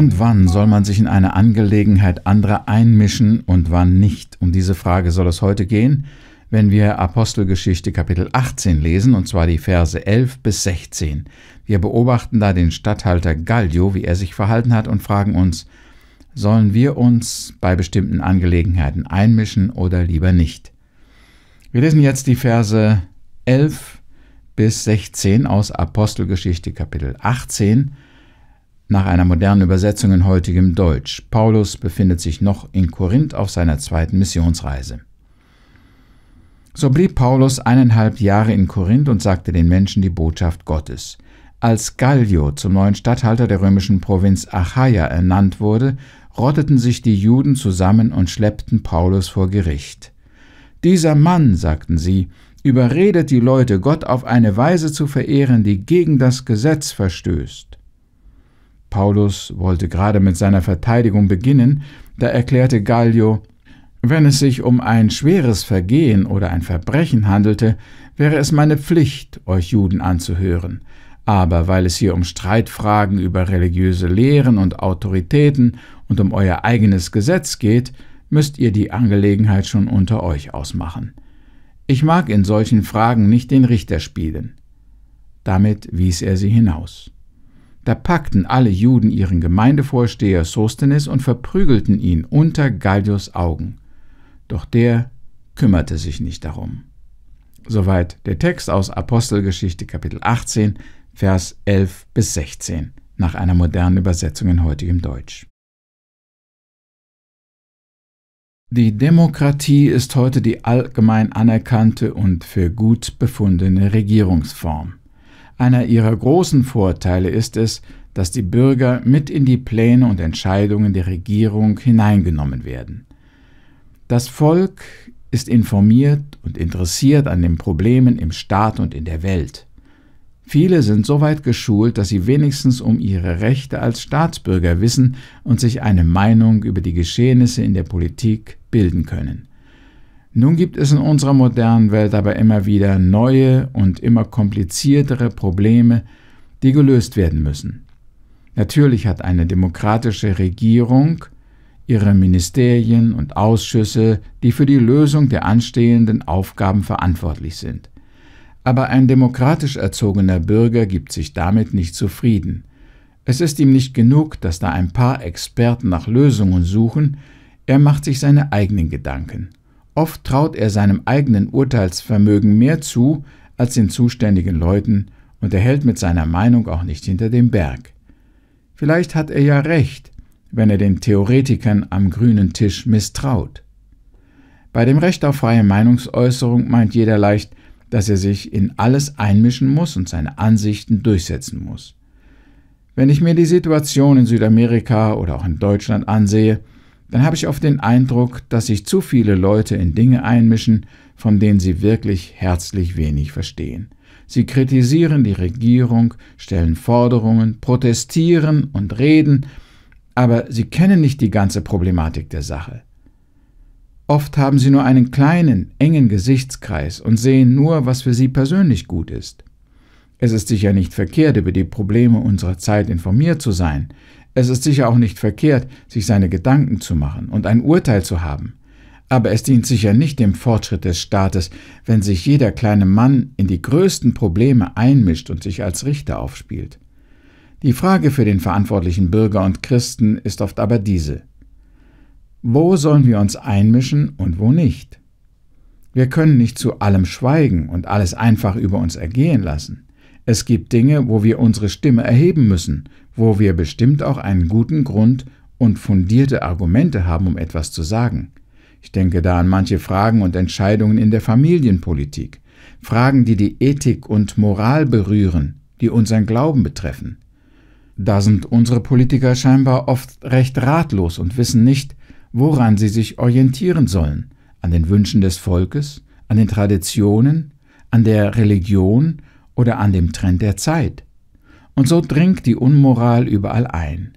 und wann soll man sich in eine Angelegenheit anderer einmischen und wann nicht? Um diese Frage soll es heute gehen, wenn wir Apostelgeschichte Kapitel 18 lesen, und zwar die Verse 11 bis 16. Wir beobachten da den Statthalter Gallio, wie er sich verhalten hat, und fragen uns, sollen wir uns bei bestimmten Angelegenheiten einmischen oder lieber nicht? Wir lesen jetzt die Verse 11 bis 16 aus Apostelgeschichte Kapitel 18 nach einer modernen Übersetzung in heutigem Deutsch. Paulus befindet sich noch in Korinth auf seiner zweiten Missionsreise. So blieb Paulus eineinhalb Jahre in Korinth und sagte den Menschen die Botschaft Gottes. Als Gallio zum neuen Statthalter der römischen Provinz Achaia ernannt wurde, rotteten sich die Juden zusammen und schleppten Paulus vor Gericht. Dieser Mann, sagten sie, überredet die Leute, Gott auf eine Weise zu verehren, die gegen das Gesetz verstößt. Paulus wollte gerade mit seiner Verteidigung beginnen, da erklärte Gallio, wenn es sich um ein schweres Vergehen oder ein Verbrechen handelte, wäre es meine Pflicht, euch Juden anzuhören. Aber weil es hier um Streitfragen über religiöse Lehren und Autoritäten und um euer eigenes Gesetz geht, müsst ihr die Angelegenheit schon unter euch ausmachen. Ich mag in solchen Fragen nicht den Richter spielen. Damit wies er sie hinaus. Da packten alle Juden ihren Gemeindevorsteher Sostenes und verprügelten ihn unter Gallius Augen. Doch der kümmerte sich nicht darum. Soweit der Text aus Apostelgeschichte Kapitel 18, Vers 11 bis 16 nach einer modernen Übersetzung in heutigem Deutsch. Die Demokratie ist heute die allgemein anerkannte und für gut befundene Regierungsform. Einer ihrer großen Vorteile ist es, dass die Bürger mit in die Pläne und Entscheidungen der Regierung hineingenommen werden. Das Volk ist informiert und interessiert an den Problemen im Staat und in der Welt. Viele sind so weit geschult, dass sie wenigstens um ihre Rechte als Staatsbürger wissen und sich eine Meinung über die Geschehnisse in der Politik bilden können. Nun gibt es in unserer modernen Welt aber immer wieder neue und immer kompliziertere Probleme, die gelöst werden müssen. Natürlich hat eine demokratische Regierung ihre Ministerien und Ausschüsse, die für die Lösung der anstehenden Aufgaben verantwortlich sind. Aber ein demokratisch erzogener Bürger gibt sich damit nicht zufrieden. Es ist ihm nicht genug, dass da ein paar Experten nach Lösungen suchen, er macht sich seine eigenen Gedanken. Oft traut er seinem eigenen Urteilsvermögen mehr zu als den zuständigen Leuten und er hält mit seiner Meinung auch nicht hinter dem Berg. Vielleicht hat er ja recht, wenn er den Theoretikern am grünen Tisch misstraut. Bei dem Recht auf freie Meinungsäußerung meint jeder leicht, dass er sich in alles einmischen muss und seine Ansichten durchsetzen muss. Wenn ich mir die Situation in Südamerika oder auch in Deutschland ansehe, dann habe ich oft den Eindruck, dass sich zu viele Leute in Dinge einmischen, von denen sie wirklich herzlich wenig verstehen. Sie kritisieren die Regierung, stellen Forderungen, protestieren und reden, aber sie kennen nicht die ganze Problematik der Sache. Oft haben sie nur einen kleinen, engen Gesichtskreis und sehen nur, was für sie persönlich gut ist. Es ist sicher nicht verkehrt, über die Probleme unserer Zeit informiert zu sein, es ist sicher auch nicht verkehrt, sich seine Gedanken zu machen und ein Urteil zu haben. Aber es dient sicher nicht dem Fortschritt des Staates, wenn sich jeder kleine Mann in die größten Probleme einmischt und sich als Richter aufspielt. Die Frage für den verantwortlichen Bürger und Christen ist oft aber diese. Wo sollen wir uns einmischen und wo nicht? Wir können nicht zu allem schweigen und alles einfach über uns ergehen lassen. Es gibt Dinge, wo wir unsere Stimme erheben müssen, wo wir bestimmt auch einen guten Grund und fundierte Argumente haben, um etwas zu sagen. Ich denke da an manche Fragen und Entscheidungen in der Familienpolitik, Fragen, die die Ethik und Moral berühren, die unseren Glauben betreffen. Da sind unsere Politiker scheinbar oft recht ratlos und wissen nicht, woran sie sich orientieren sollen, an den Wünschen des Volkes, an den Traditionen, an der Religion oder an dem Trend der Zeit. Und so dringt die Unmoral überall ein.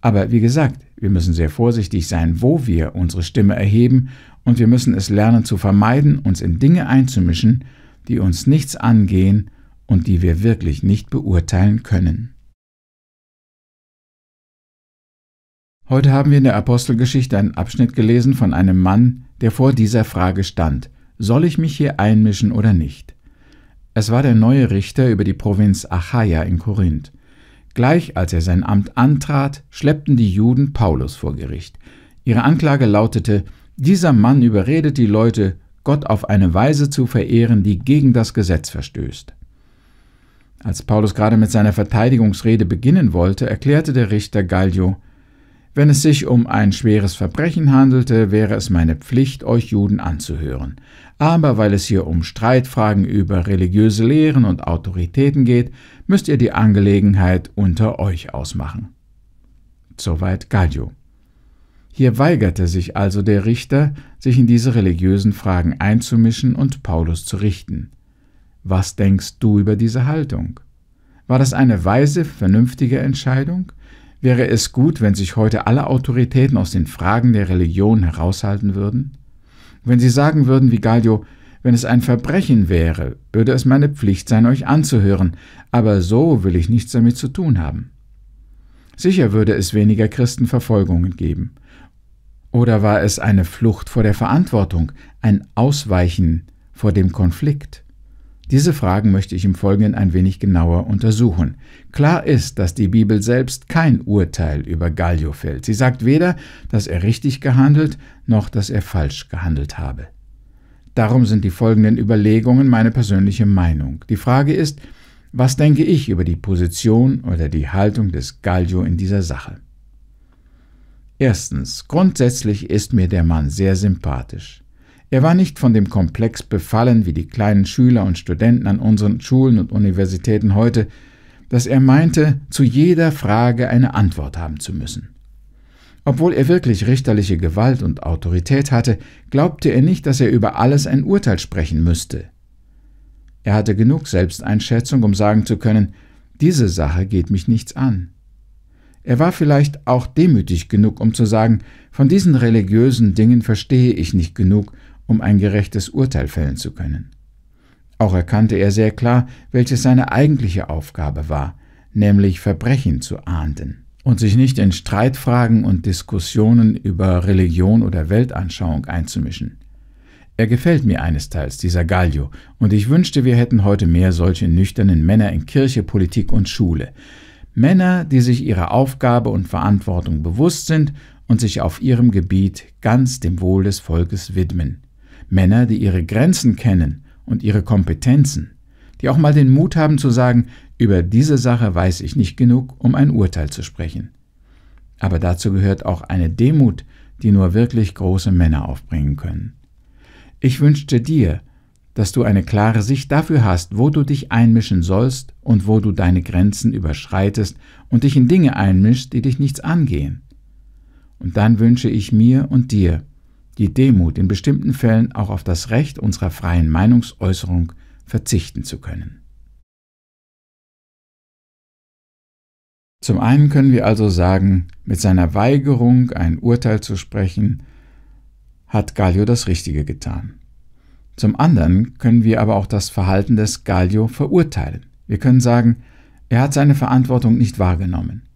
Aber wie gesagt, wir müssen sehr vorsichtig sein, wo wir unsere Stimme erheben, und wir müssen es lernen zu vermeiden, uns in Dinge einzumischen, die uns nichts angehen und die wir wirklich nicht beurteilen können. Heute haben wir in der Apostelgeschichte einen Abschnitt gelesen von einem Mann, der vor dieser Frage stand, soll ich mich hier einmischen oder nicht? Es war der neue Richter über die Provinz Achaia in Korinth. Gleich als er sein Amt antrat, schleppten die Juden Paulus vor Gericht. Ihre Anklage lautete, dieser Mann überredet die Leute, Gott auf eine Weise zu verehren, die gegen das Gesetz verstößt. Als Paulus gerade mit seiner Verteidigungsrede beginnen wollte, erklärte der Richter Gallio, wenn es sich um ein schweres Verbrechen handelte, wäre es meine Pflicht, euch Juden anzuhören. Aber weil es hier um Streitfragen über religiöse Lehren und Autoritäten geht, müsst ihr die Angelegenheit unter euch ausmachen. Soweit Gallio. Hier weigerte sich also der Richter, sich in diese religiösen Fragen einzumischen und Paulus zu richten. Was denkst du über diese Haltung? War das eine weise, vernünftige Entscheidung? Wäre es gut, wenn sich heute alle Autoritäten aus den Fragen der Religion heraushalten würden? Wenn sie sagen würden wie Gallio, wenn es ein Verbrechen wäre, würde es meine Pflicht sein, euch anzuhören, aber so will ich nichts damit zu tun haben. Sicher würde es weniger Christenverfolgungen geben. Oder war es eine Flucht vor der Verantwortung, ein Ausweichen vor dem Konflikt? Diese Fragen möchte ich im Folgenden ein wenig genauer untersuchen. Klar ist, dass die Bibel selbst kein Urteil über Gallio fällt. Sie sagt weder, dass er richtig gehandelt, noch dass er falsch gehandelt habe. Darum sind die folgenden Überlegungen meine persönliche Meinung. Die Frage ist, was denke ich über die Position oder die Haltung des Gallio in dieser Sache? Erstens, grundsätzlich ist mir der Mann sehr sympathisch. Er war nicht von dem Komplex befallen, wie die kleinen Schüler und Studenten an unseren Schulen und Universitäten heute, dass er meinte, zu jeder Frage eine Antwort haben zu müssen. Obwohl er wirklich richterliche Gewalt und Autorität hatte, glaubte er nicht, dass er über alles ein Urteil sprechen müsste. Er hatte genug Selbsteinschätzung, um sagen zu können, diese Sache geht mich nichts an. Er war vielleicht auch demütig genug, um zu sagen, von diesen religiösen Dingen verstehe ich nicht genug, um ein gerechtes Urteil fällen zu können. Auch erkannte er sehr klar, welches seine eigentliche Aufgabe war, nämlich Verbrechen zu ahnden und sich nicht in Streitfragen und Diskussionen über Religion oder Weltanschauung einzumischen. Er gefällt mir eines Teils, dieser Gallio, und ich wünschte, wir hätten heute mehr solche nüchternen Männer in Kirche, Politik und Schule. Männer, die sich ihrer Aufgabe und Verantwortung bewusst sind und sich auf ihrem Gebiet ganz dem Wohl des Volkes widmen. Männer, die ihre Grenzen kennen und ihre Kompetenzen, die auch mal den Mut haben zu sagen, über diese Sache weiß ich nicht genug, um ein Urteil zu sprechen. Aber dazu gehört auch eine Demut, die nur wirklich große Männer aufbringen können. Ich wünschte dir, dass du eine klare Sicht dafür hast, wo du dich einmischen sollst und wo du deine Grenzen überschreitest und dich in Dinge einmischst, die dich nichts angehen. Und dann wünsche ich mir und dir, die Demut, in bestimmten Fällen auch auf das Recht unserer freien Meinungsäußerung verzichten zu können. Zum einen können wir also sagen, mit seiner Weigerung, ein Urteil zu sprechen, hat Gallio das Richtige getan. Zum anderen können wir aber auch das Verhalten des Gallio verurteilen. Wir können sagen, er hat seine Verantwortung nicht wahrgenommen.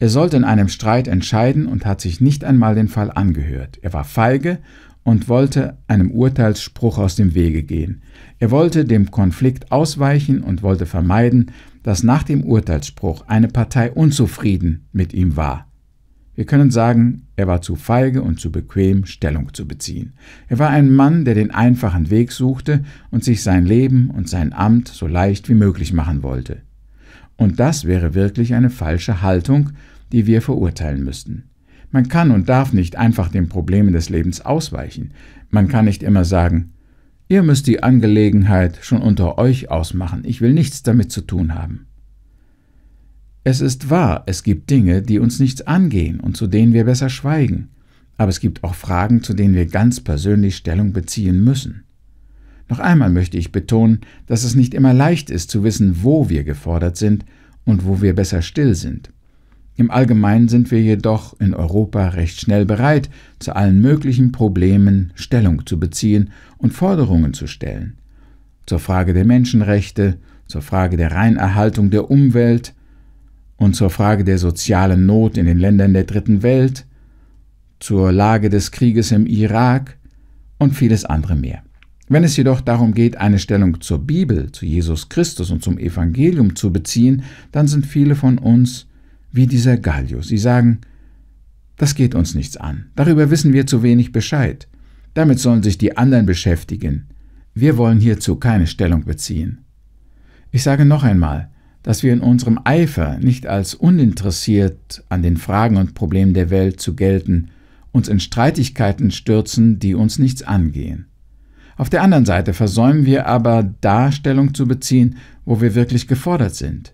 Er sollte in einem Streit entscheiden und hat sich nicht einmal den Fall angehört. Er war feige und wollte einem Urteilsspruch aus dem Wege gehen. Er wollte dem Konflikt ausweichen und wollte vermeiden, dass nach dem Urteilsspruch eine Partei unzufrieden mit ihm war. Wir können sagen, er war zu feige und zu bequem, Stellung zu beziehen. Er war ein Mann, der den einfachen Weg suchte und sich sein Leben und sein Amt so leicht wie möglich machen wollte. Und das wäre wirklich eine falsche Haltung, die wir verurteilen müssten. Man kann und darf nicht einfach den Problemen des Lebens ausweichen. Man kann nicht immer sagen, ihr müsst die Angelegenheit schon unter euch ausmachen, ich will nichts damit zu tun haben. Es ist wahr, es gibt Dinge, die uns nichts angehen und zu denen wir besser schweigen, aber es gibt auch Fragen, zu denen wir ganz persönlich Stellung beziehen müssen. Noch einmal möchte ich betonen, dass es nicht immer leicht ist zu wissen, wo wir gefordert sind und wo wir besser still sind. Im Allgemeinen sind wir jedoch in Europa recht schnell bereit, zu allen möglichen Problemen Stellung zu beziehen und Forderungen zu stellen. Zur Frage der Menschenrechte, zur Frage der Reinerhaltung der Umwelt und zur Frage der sozialen Not in den Ländern der Dritten Welt, zur Lage des Krieges im Irak und vieles andere mehr. Wenn es jedoch darum geht, eine Stellung zur Bibel, zu Jesus Christus und zum Evangelium zu beziehen, dann sind viele von uns wie dieser Gallio. Sie sagen, das geht uns nichts an, darüber wissen wir zu wenig Bescheid, damit sollen sich die anderen beschäftigen, wir wollen hierzu keine Stellung beziehen. Ich sage noch einmal, dass wir in unserem Eifer nicht als uninteressiert an den Fragen und Problemen der Welt zu gelten, uns in Streitigkeiten stürzen, die uns nichts angehen. Auf der anderen Seite versäumen wir aber Darstellung zu beziehen, wo wir wirklich gefordert sind.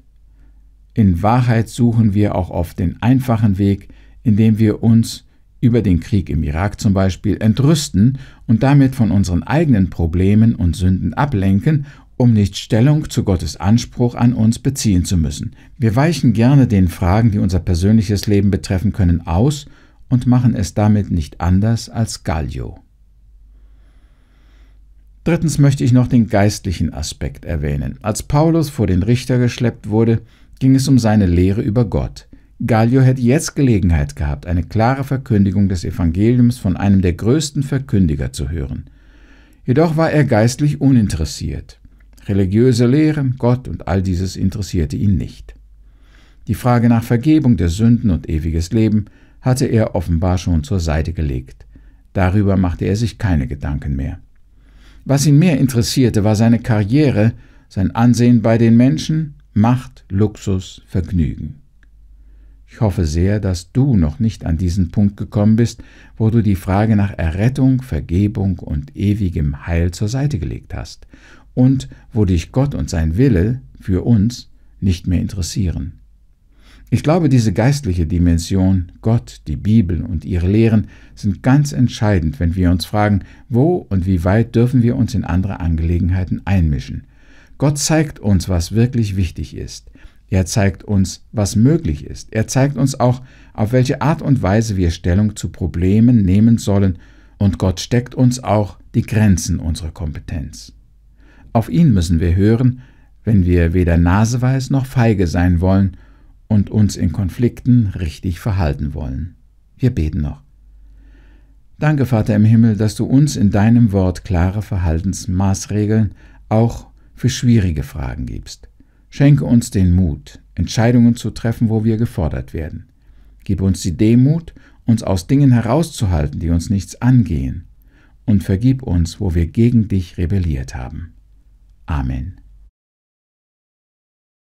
In Wahrheit suchen wir auch oft den einfachen Weg, indem wir uns über den Krieg im Irak zum Beispiel entrüsten und damit von unseren eigenen Problemen und Sünden ablenken, um nicht Stellung zu Gottes Anspruch an uns beziehen zu müssen. Wir weichen gerne den Fragen, die unser persönliches Leben betreffen können, aus und machen es damit nicht anders als Gallio. Drittens möchte ich noch den geistlichen Aspekt erwähnen. Als Paulus vor den Richter geschleppt wurde, ging es um seine Lehre über Gott. Gallio hätte jetzt Gelegenheit gehabt, eine klare Verkündigung des Evangeliums von einem der größten Verkündiger zu hören. Jedoch war er geistlich uninteressiert. Religiöse Lehren, Gott und all dieses interessierte ihn nicht. Die Frage nach Vergebung der Sünden und ewiges Leben hatte er offenbar schon zur Seite gelegt. Darüber machte er sich keine Gedanken mehr. Was ihn mehr interessierte, war seine Karriere, sein Ansehen bei den Menschen, Macht, Luxus, Vergnügen. Ich hoffe sehr, dass du noch nicht an diesen Punkt gekommen bist, wo du die Frage nach Errettung, Vergebung und ewigem Heil zur Seite gelegt hast und wo dich Gott und sein Wille für uns nicht mehr interessieren. Ich glaube, diese geistliche Dimension, Gott, die Bibel und ihre Lehren sind ganz entscheidend, wenn wir uns fragen, wo und wie weit dürfen wir uns in andere Angelegenheiten einmischen. Gott zeigt uns, was wirklich wichtig ist. Er zeigt uns, was möglich ist. Er zeigt uns auch, auf welche Art und Weise wir Stellung zu Problemen nehmen sollen, und Gott steckt uns auch die Grenzen unserer Kompetenz. Auf ihn müssen wir hören, wenn wir weder naseweis noch feige sein wollen, und uns in Konflikten richtig verhalten wollen. Wir beten noch. Danke, Vater im Himmel, dass du uns in deinem Wort klare Verhaltensmaßregeln auch für schwierige Fragen gibst. Schenke uns den Mut, Entscheidungen zu treffen, wo wir gefordert werden. Gib uns die Demut, uns aus Dingen herauszuhalten, die uns nichts angehen. Und vergib uns, wo wir gegen dich rebelliert haben. Amen.